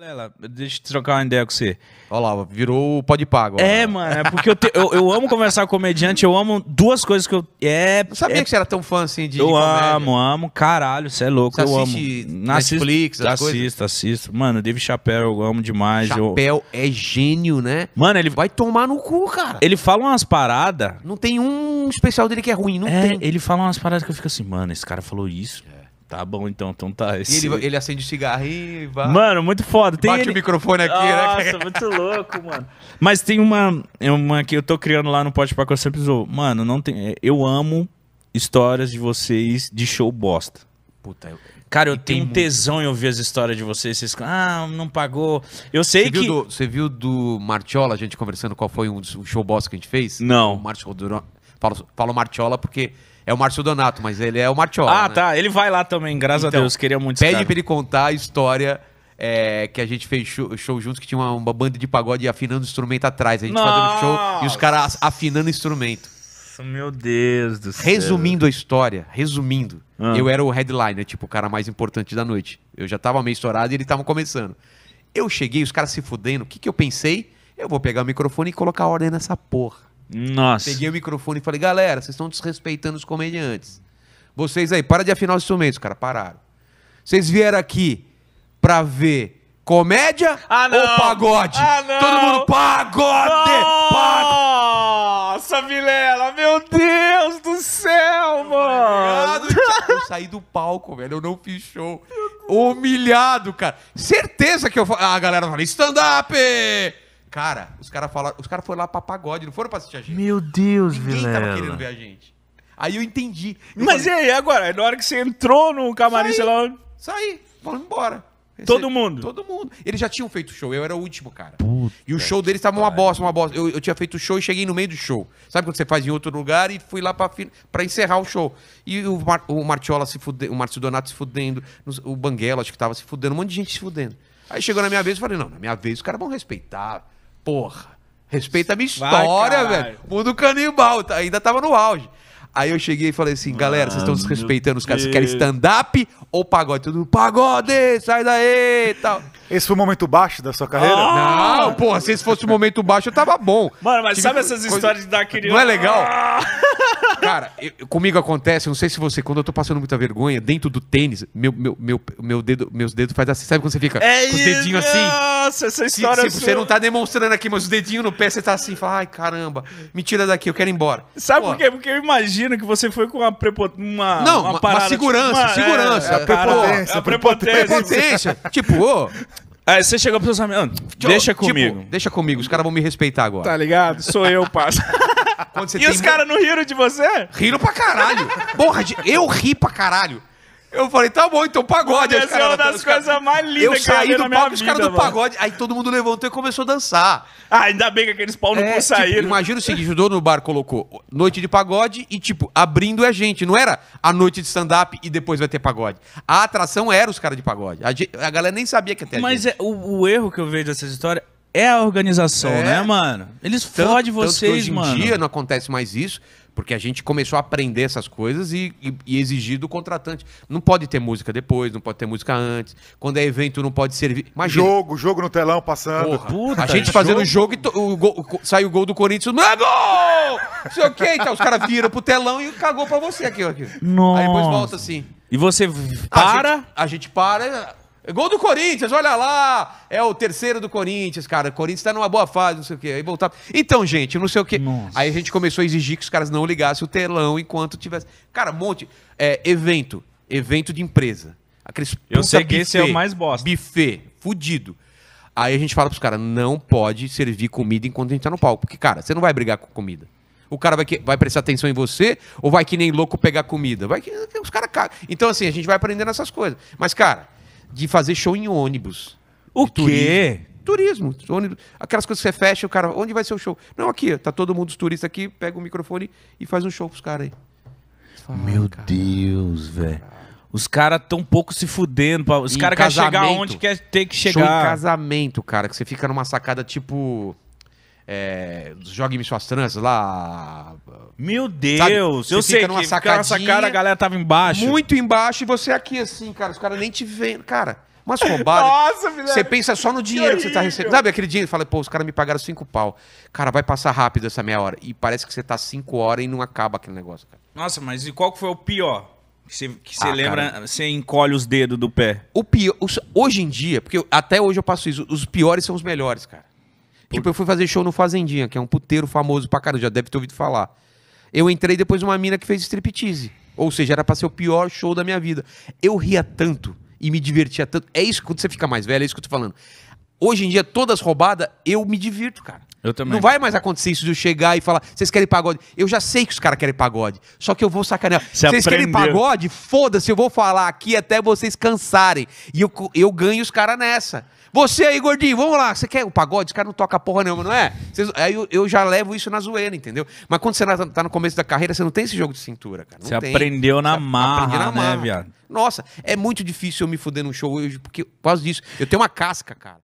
Lela, deixa eu trocar uma ideia com você. Olha lá, virou pode pago. É, mano, é porque eu, te, eu, eu, amo conversar com comediante, eu amo duas coisas que eu. É, sabia é, que você era tão fã assim de. Eu de amo, amo, caralho, você é louco, você eu amo. Netflix, assisto, as assisto, assisto. Mano, Dave Chappelle, eu amo demais. Chappelle é gênio, né? Mano, ele. Vai tomar no cu, cara. Ele fala umas paradas. Não tem um especial dele que é ruim, não é, tem. Ele fala umas paradas que eu fico assim, mano, esse cara falou isso. É. Tá bom, então, então tá. Esse... ele, ele acende o cigarrinho e vai. Mano, muito foda. Tem Bate ele... o microfone aqui, Nossa, né? Nossa, muito louco, mano. Mas tem uma, é uma que eu tô criando lá no Pode que eu sempre Mano, não tem. É, eu amo histórias de vocês de show bosta. Puta, eu. Cara, eu tenho um tesão muito. em ouvir as histórias de vocês. Vocês, ah, não pagou. Eu sei você que. Viu do, você viu do Martiola, a gente conversando qual foi um, um show bosta que a gente fez? Não. O Márcio Rodrigues. Falo, falo Martiola porque é o Márcio Donato, mas ele é o Martiola. Ah, né? tá. Ele vai lá também, graças então, a Deus. Queria muito Pede pra ele contar a história é, que a gente fez show, show juntos, que tinha uma, uma, banda de pagode afinando instrumento atrás. A gente Nossa. fazendo show e os caras afinando instrumento. Meu Deus do céu. Resumindo a história, resumindo, ah. eu era o headliner, tipo, o cara mais importante da noite. Eu já tava meio estourado e eles estavam começando. Eu cheguei, os caras se fudendo. O que, que eu pensei? Eu vou pegar o microfone e colocar ordem nessa porra. Nossa. Peguei o microfone e falei, galera, vocês estão desrespeitando os comediantes. Vocês aí, para de afinar os instrumentos, cara, pararam. Vocês vieram aqui pra ver comédia ah, ou pagode? Ah, não. Todo mundo, pagode! Nossa, pagode. Vilela, meu Deus do céu, mano! Obrigado, eu saí do palco, velho, eu não fiz show. Humilhado, cara. Certeza que eu... Ah, galera, eu falei, stand-up! Cara, os caras falaram. Os caras foram lá pra pagode, não foram pra assistir a gente. Meu Deus, velho. Ninguém Vilela. tava querendo ver a gente. Aí eu entendi. Eu Mas falei, e aí, agora? Na hora que você entrou no camarim, sei lá. Saí, vamos embora. Todo é mundo? Todo mundo. Eles já tinham feito show, eu era o último, cara. Puta e o show deles tava uma bosta, uma bosta. Eu, eu tinha feito show e cheguei no meio do show. Sabe quando você faz em outro lugar e fui lá pra, pra encerrar o show. E o, Mar, o Martiola se fudendo, o Márcio Donato se fudendo, o Banguela acho que tava se fudendo, um monte de gente se fudendo. Aí chegou na minha vez e falei, não, na minha vez os caras vão respeitar. Porra. Respeita a minha história, Vai, velho. Mundo canibal. Tá, ainda tava no auge. Aí eu cheguei e falei assim, galera, vocês estão ah, desrespeitando os caras. Vocês querem stand-up ou pagode? Todo mundo, pagode, sai daí e tal. Esse foi o momento baixo da sua carreira? Ah! Não, porra, se esse fosse o momento baixo, eu tava bom. Mano, mas Tive sabe essas coisa... histórias de dar aquele... Não é legal? Ah! Cara, eu, comigo acontece, não sei se você, quando eu tô passando muita vergonha, dentro do tênis, meu, meu, meu, meu dedo, meus dedos fazem assim. Sabe quando você fica é com os dedinhos assim? Nossa, essa história. Se, se você não tá demonstrando aqui, mas os dedinhos no pé, você tá assim, fala, ai caramba, me tira daqui, eu quero ir embora. Sabe por quê? Porque eu imagino que você foi com uma prepotência. Uma, não, uma, parada, uma segurança, tipo, uma, segurança. É, a, prepotência, a prepotência. tipo, ô. Aí é, você chegou pros seus amigos. Tipo, deixa tipo, comigo. deixa comigo, os caras vão me respeitar agora. Tá ligado? Sou eu, parça. Quando você e tem... os caras não riram de você? Riram pra caralho. Porra, eu ri pra caralho. Eu falei, tá bom, então pagode. Essa é uma das coisas mais lindas eu que eu saí do palco, os caras do pagode. Aí todo mundo levantou e começou a dançar. Ah, ainda bem que aqueles pau não é, tipo, saíram. imagina o seguinte, o dono do bar colocou noite de pagode e, tipo, abrindo é gente. Não era a noite de stand-up e depois vai ter pagode. A atração era os caras de pagode. A, a, galera nem sabia que até Mas é, o, o erro que eu vejo dessa história é a organização, é. né, mano? Eles tanto, fodem vocês, hoje mano. Hoje em dia não acontece mais isso, porque a gente começou a aprender essas coisas e, e, e, exigir do contratante. Não pode ter música depois, não pode ter música antes. Quando é evento, não pode servir. Imagina. Jogo, jogo no telão passando. Porra, Puta, a gente fazendo jogo, jogo e o gol, o, sai o gol do Corinthians. É Não sei o quê? então. Os caras viram pro telão e cagou pra você aqui. aqui. Nossa. Aí depois volta assim. E você ah, para? A gente, a gente para Gol do Corinthians, olha lá! É o terceiro do Corinthians, cara. O Corinthians tá numa boa fase, não sei o quê. Aí voltava. Então, gente, não sei o quê. Nossa. Aí a gente começou a exigir que os caras não ligassem o telão enquanto tivesse. Cara, um monte. É, evento. Evento de empresa. Aqueles Eu sei que esse é o mais bosta. Buffet, fudido. Aí a gente fala pros caras, não pode servir comida enquanto a gente tá no palco. Porque, cara, você não vai brigar com comida. O cara vai, que, vai prestar atenção em você ou vai que nem louco pegar comida? Vai que os caras cagam. Então, assim, a gente vai aprendendo essas coisas. Mas, cara de fazer show em ônibus. O quê? Turismo turismo, ônibus, aquelas coisas que você fecha, o cara, onde vai ser o show? Não, aqui, tá todo mundo, os turistas aqui, pega o microfone e faz um show pros caras aí. Fala, Meu cara. Deus, velho. Os caras tão pouco se fudendo. Os caras querem chegar onde quer ter que chegar. Show em casamento, cara, que você fica numa sacada tipo. É, Jogue-me suas tranças lá. Meu Deus! Sabe? Eu sei numa que sacadinha, essa cara a galera tava embaixo. Muito embaixo e você aqui assim, cara. Os caras nem te veem. Cara, umas roubadas. Nossa, filho, Você pensa só no dinheiro que, que você tá recebendo. Sabe aquele dinheiro? Fala, pô, os caras me pagaram cinco pau. Cara, vai passar rápido essa meia hora. E parece que você tá cinco horas e não acaba aquele negócio, cara. Nossa, mas e qual que foi o pior? Que você, que você ah, lembra, cara. você encolhe os dedos do pé. O pior, hoje em dia, porque eu, até hoje eu passo isso, os piores são os melhores, cara. Tipo, eu fui fazer show no Fazendinha, que é um puteiro famoso pra caramba, já deve ter ouvido falar. Eu entrei depois uma mina que fez striptease. Ou seja, era pra ser o pior show da minha vida. Eu ria tanto e me divertia tanto. É isso que quando você fica mais velho, é isso que eu tô falando hoje em dia, todas roubadas, eu me divirto, cara. Eu também. Não vai mais acontecer isso de eu chegar e falar, vocês querem pagode. Eu já sei que os caras querem pagode. Só que eu vou sacanear. Vocês querem pagode? Foda-se, eu vou falar aqui até vocês cansarem. E eu, eu ganho os caras nessa. Você aí, gordinho, vamos lá. Você quer o pagode? Os caras não tocam porra nenhuma, não é? Cês, aí eu, eu, já levo isso na zoeira, entendeu? Mas quando você tá no começo da carreira, você não tem esse jogo de cintura, cara. você aprendeu na você marra, aprendeu na né, marra. né, viado? Nossa, é muito difícil eu me fuder num show hoje porque, por causa disso. Eu tenho uma casca, cara.